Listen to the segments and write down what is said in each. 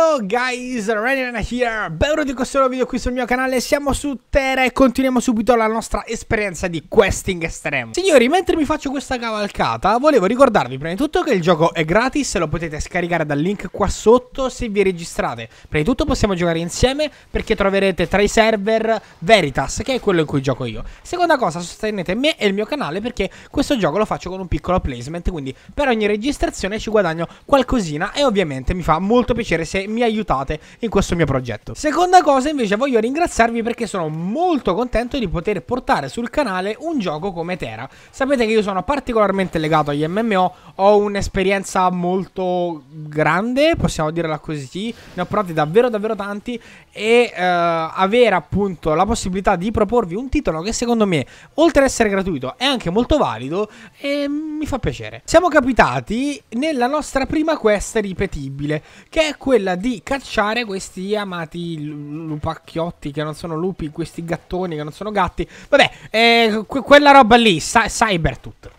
Hello guys, Renan here, benvenuti in questo nuovo video qui sul mio canale, siamo su Terra e continuiamo subito la nostra esperienza di questing estremo Signori, mentre mi faccio questa cavalcata, volevo ricordarvi prima di tutto che il gioco è gratis, lo potete scaricare dal link qua sotto se vi registrate Prima di tutto possiamo giocare insieme perché troverete tra i server Veritas, che è quello in cui gioco io Seconda cosa, sostenete me e il mio canale perché questo gioco lo faccio con un piccolo placement, quindi per ogni registrazione ci guadagno qualcosina e ovviamente mi fa molto piacere se mi aiutate in questo mio progetto. Seconda cosa invece voglio ringraziarvi perché sono molto contento di poter portare sul canale un gioco come Terra. Sapete che io sono particolarmente legato agli MMO, ho un'esperienza molto grande, possiamo dirla così, ne ho provati davvero davvero tanti e eh, avere appunto la possibilità di proporvi un titolo che secondo me, oltre ad essere gratuito, è anche molto valido e mi fa piacere. Siamo capitati nella nostra prima quest ripetibile, che è quella di cacciare questi amati lupacchiotti che non sono lupi, questi gattoni che non sono gatti. Vabbè, eh, quella roba lì, Cybertooth.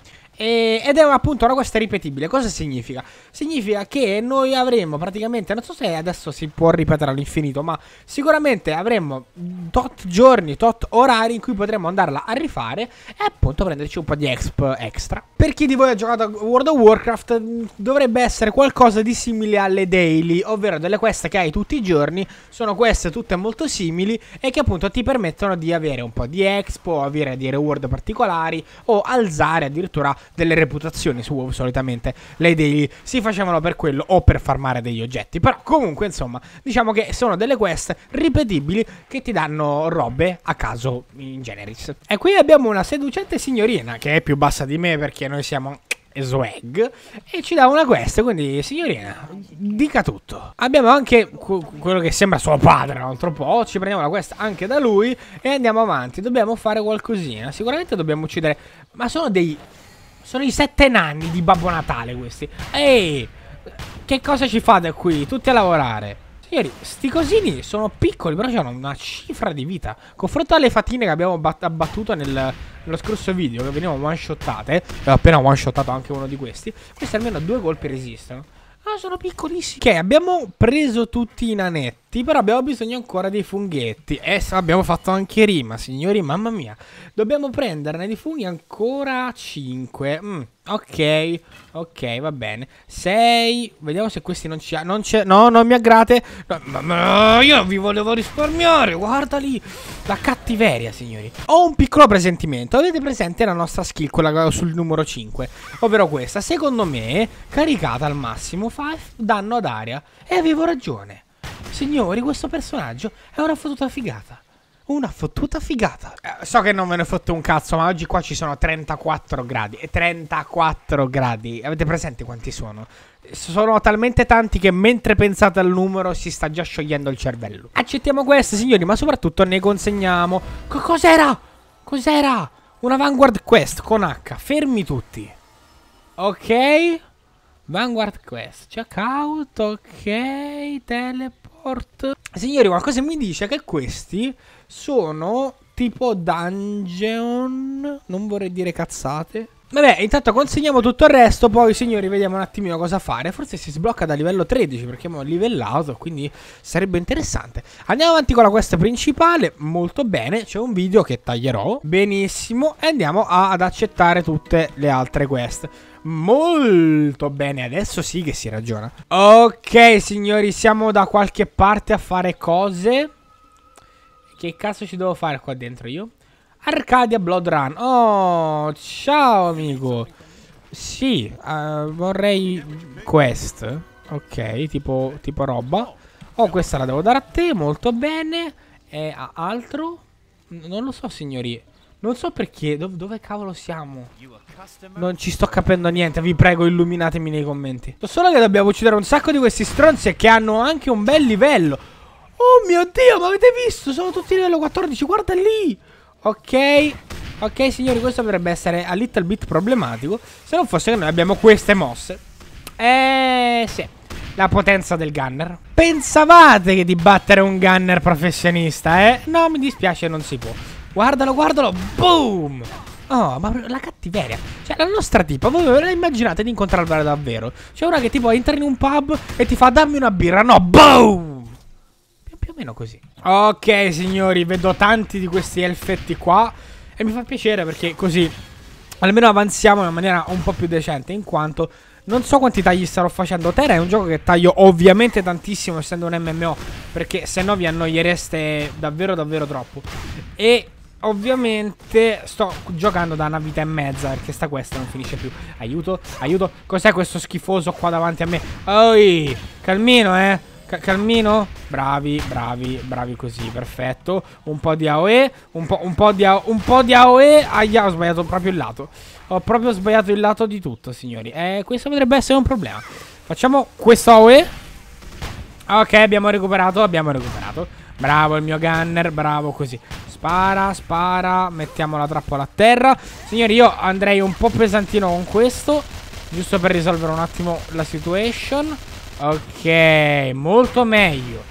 E, eh, ed è appunto una questa ripetibile. Cosa significa? Significa che noi avremo praticamente, non so se adesso si può ripetere all'infinito, ma sicuramente avremo tot giorni, tot orari in cui potremo andarla a rifare e appunto prenderci un po' di exp extra. Per chi di voi ha giocato a World of Warcraft dovrebbe essere qualcosa di simile alle daily, ovvero delle quest che hai tutti i giorni, sono queste tutte molto simili e che appunto ti permettono di avere un po' di expo, avere dei reward particolari o alzare addirittura delle reputazioni su WoW solitamente le daily si facevano per quello o per farmare degli oggetti. Però comunque insomma diciamo che sono delle quest ripetibili che ti danno robe a caso in generis. E qui abbiamo una seducente signorina che è più bassa di me perché noi siamo swag e ci dà una quest quindi signorina dica tutto abbiamo anche quello che sembra suo padre un altro po' ci prendiamo la quest anche da lui e andiamo avanti dobbiamo fare qualcosina sicuramente dobbiamo uccidere ma sono dei sono i sette nanni di Babbo Natale questi. Ehi, che cosa ci fate qui? Tutti a lavorare. Signori, sti cosini sono piccoli, però hanno una cifra di vita. Confronto alle fatine che abbiamo abbattuto nel, nello scorso video, che venivano one-shottate. Ho appena one-shottato anche uno di questi. Questi almeno due colpi resistono. Ah, sono piccolissimi. Ok, abbiamo preso tutti i nanetti però abbiamo bisogno ancora dei funghetti. E eh, abbiamo fatto anche rima, signori, mamma mia. Dobbiamo prenderne di funghi ancora 5. Mm, ok, ok, va bene. 6. Vediamo se questi non ci... Ha, non c'è... No, non mi aggrate. No, no, io vi volevo risparmiare. Guarda lì. La cattiveria, signori. Ho un piccolo presentimento. Avete presente la nostra skill, quella sul numero 5? Ovvero questa. Secondo me, caricata al massimo, fa danno ad aria. E avevo ragione. Signori, questo personaggio è una fottuta figata. Una fottuta figata. Eh, so che non ve ne fotte un cazzo, ma oggi qua ci sono 34 gradi. E 34 gradi. Avete presente quanti sono? Sono talmente tanti che mentre pensate al numero si sta già sciogliendo il cervello. Accettiamo queste, signori, ma soprattutto ne consegniamo. C cos'era? Cos'era? Una Vanguard Quest con H. Fermi tutti. Ok. Vanguard Quest. Checkout. Ok. Teleport. Report. Signori, qualcosa mi dice che questi sono tipo dungeon. Non vorrei dire cazzate. Vabbè, intanto consegniamo tutto il resto, poi signori vediamo un attimino cosa fare. Forse si sblocca da livello 13 perché abbiamo livellato, quindi sarebbe interessante. Andiamo avanti con la quest principale, molto bene, c'è un video che taglierò, benissimo, e andiamo a, ad accettare tutte le altre quest. Molto bene, adesso sì che si ragiona. Ok, signori, siamo da qualche parte a fare cose. Che cazzo ci devo fare qua dentro io? Arcadia Blood Run. Oh, ciao amico. Sì, uh, vorrei quest. Ok, tipo, tipo roba. Oh, questa la devo dare a te, molto bene. E altro? Non lo so, signori. Non so perché, dov dove cavolo siamo? Non ci sto capendo niente, vi prego illuminatemi nei commenti. So solo che dobbiamo uccidere un sacco di questi stronzi che hanno anche un bel livello. Oh mio Dio, ma avete visto? Sono tutti livello 14, guarda lì! Ok, ok signori, questo potrebbe essere a little bit problematico. Se non fosse che noi abbiamo queste mosse. Eh, sì. La potenza del gunner. Pensavate di battere un gunner professionista, eh? No, mi dispiace, non si può. Guardalo, guardalo. Boom! Oh, ma la cattiveria. Cioè, la nostra tipa, voi ve la immaginate di incontrarla davvero? C'è una che tipo entra in un pub e ti fa dammi una birra. No, boom! più o meno così. Ok, signori, vedo tanti di questi elfetti qua. E mi fa piacere perché così almeno avanziamo in maniera un po' più decente. In quanto non so quanti tagli starò facendo. Terra è un gioco che taglio ovviamente tantissimo, essendo un MMO. Perché se no vi annoiereste davvero, davvero troppo. E Ovviamente sto giocando da una vita e mezza perché sta questa non finisce più. Aiuto, aiuto. Cos'è questo schifoso qua davanti a me? Oi, calmino, eh. Calmino? Bravi, bravi, bravi così, perfetto. Un po' di AOE, un po', un po di, AOE, un po di AOE. Aia, ho sbagliato proprio il lato. Ho proprio sbagliato il lato di tutto, signori. Eh, questo potrebbe essere un problema. Facciamo questo AOE. Ok, abbiamo recuperato, abbiamo recuperato. Bravo il mio gunner, bravo così. Spara, spara, mettiamo la trappola a terra. Signori, io andrei un po' pesantino con questo. Giusto per risolvere un attimo la situation. Ok, molto meglio.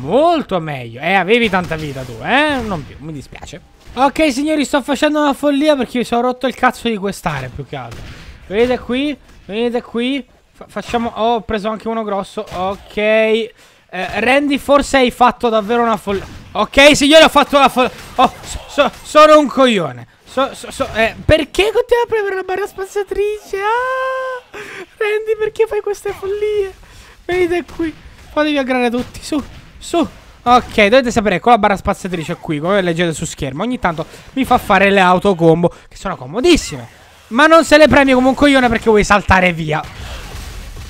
Molto meglio. Eh, avevi tanta vita tu, eh? Non più, mi dispiace. Ok, signori, sto facendo una follia perché mi sono rotto il cazzo di quest'area più che altro. Vedete qui? Vedete qui? Fa facciamo... Oh, ho preso anche uno grosso. Ok. Eh, Randy, forse hai fatto davvero una follia. Ok, signore, ho fatto la follia. Oh, so, so, sono un coglione. So, eh, perché continua a premere la barra spazzatrice? Ah! Randy, perché fai queste follie? Venite qui. Fatevi aggrare tutti. Su, su. Ok, dovete sapere, con la barra spazzatrice qui, come leggete su schermo, ogni tanto mi fa fare le autocombo, che sono comodissime. Ma non se le premi come un coglione perché vuoi saltare via.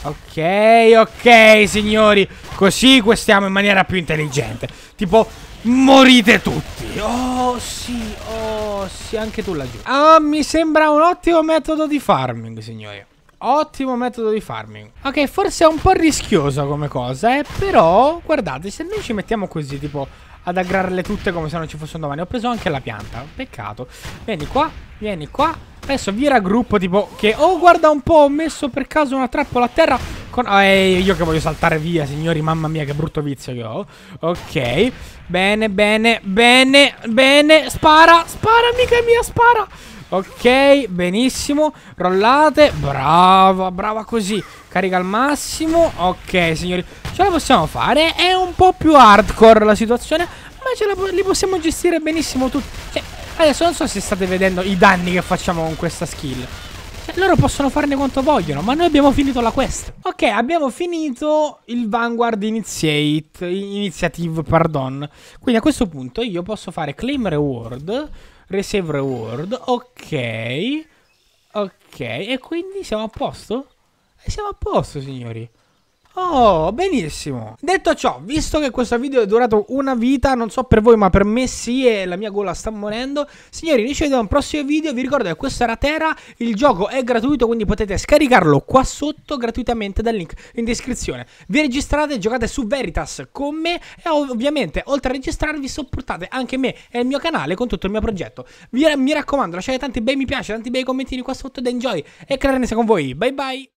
Ok, ok, signori. Così questiamo in maniera più intelligente. Tipo, morite tutti. Oh sì, oh sì, anche tu laggiù. Ah, mi sembra un ottimo metodo di farming, signori. Ottimo metodo di farming. Ok, forse è un po' rischioso come cosa, eh. Però, guardate, se noi ci mettiamo così, tipo, ad aggrarle tutte come se non ci fossero domani. Ho preso anche la pianta, peccato. Vieni qua, vieni qua. Adesso vi raggruppo tipo che... Oh, guarda un po', ho messo per caso una trappola a terra. Con... Eh, io che voglio saltare via, signori, mamma mia, che brutto vizio che ho. Ok, bene, bene, bene, bene, spara, spara, amica mia, spara. Ok, benissimo, rollate, brava, brava così, carica al massimo, ok signori, ce la possiamo fare, è un po' più hardcore la situazione, ma ce la po li possiamo gestire benissimo tutti, cioè, adesso non so se state vedendo i danni che facciamo con questa skill, loro possono farne quanto vogliono, ma noi abbiamo finito la quest. Ok, abbiamo finito il Vanguard Initiate, Initiative, pardon. Quindi a questo punto io posso fare Claim Reward, Receive Reward, ok, ok, e quindi siamo a posto? Eh, siamo a posto, signori. Oh, benissimo. Detto ciò, visto che questo video è durato una vita, non so per voi, ma per me sì, e la mia gola sta morendo. Signori, ci vediamo in un prossimo video. Vi ricordo che questa era Terra. Il gioco è gratuito, quindi potete scaricarlo qua sotto gratuitamente dal link in descrizione. Vi registrate giocate su Veritas con me. E ovviamente, oltre a registrarvi, supportate anche me e il mio canale con tutto il mio progetto. Vi, mi raccomando, lasciate tanti bei mi piace, tanti bei commentini qua sotto ed enjoy. E credenza con voi. Bye bye.